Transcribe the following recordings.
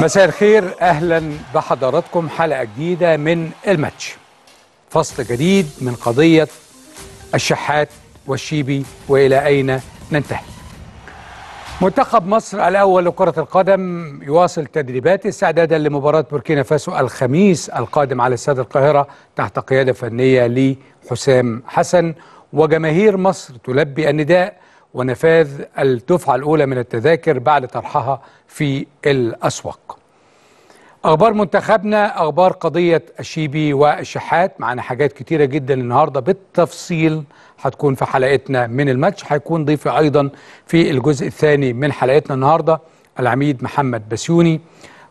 مساء الخير اهلا بحضراتكم حلقه جديده من الماتش فصل جديد من قضيه الشحات والشيبي والى اين ننتهي منتخب مصر الاول لكره القدم يواصل تدريبات استعدادا لمباراه بوركينا فاسو الخميس القادم على استاد القاهره تحت قياده فنيه لحسام حسن وجماهير مصر تلبي النداء ونفاذ الدفعة الأولى من التذاكر بعد طرحها في الأسواق اخبار منتخبنا اخبار قضيه الشيبي والشحات معانا حاجات كتيره جدا النهارده بالتفصيل هتكون في حلقتنا من الماتش هيكون ضيفي ايضا في الجزء الثاني من حلقتنا النهارده العميد محمد بسيوني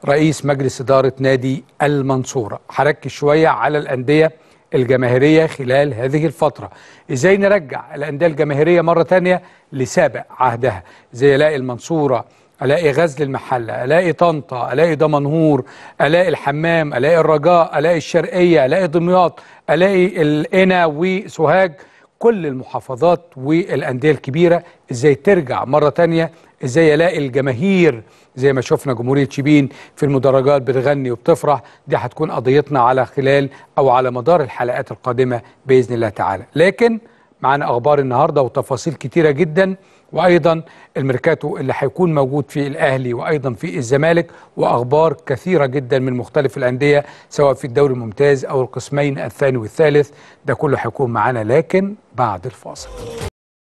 رئيس مجلس اداره نادي المنصوره هركز شويه على الانديه الجماهيريه خلال هذه الفتره ازاي نرجع الانديه الجماهيريه مره تانية لسابق عهدها زي الاقي المنصوره الاقي غزل المحله الاقي طنطا الاقي دمنهور الاقي الحمام الاقي الرجاء الاقي الشرقيه الاقي دمياط الاقي القنا وسوهاج كل المحافظات والانديه الكبيره ازاي ترجع مره تانية ازاي الاقي الجماهير زي ما شفنا جمهوريه شبين في المدرجات بتغني وبتفرح دي هتكون قضيتنا على خلال او على مدار الحلقات القادمه باذن الله تعالى لكن معانا اخبار النهارده وتفاصيل كتيره جدا وايضا الميركاتو اللي هيكون موجود في الاهلي وايضا في الزمالك واخبار كثيره جدا من مختلف الانديه سواء في الدوري الممتاز او القسمين الثاني والثالث ده كله هيكون معانا لكن بعد الفاصل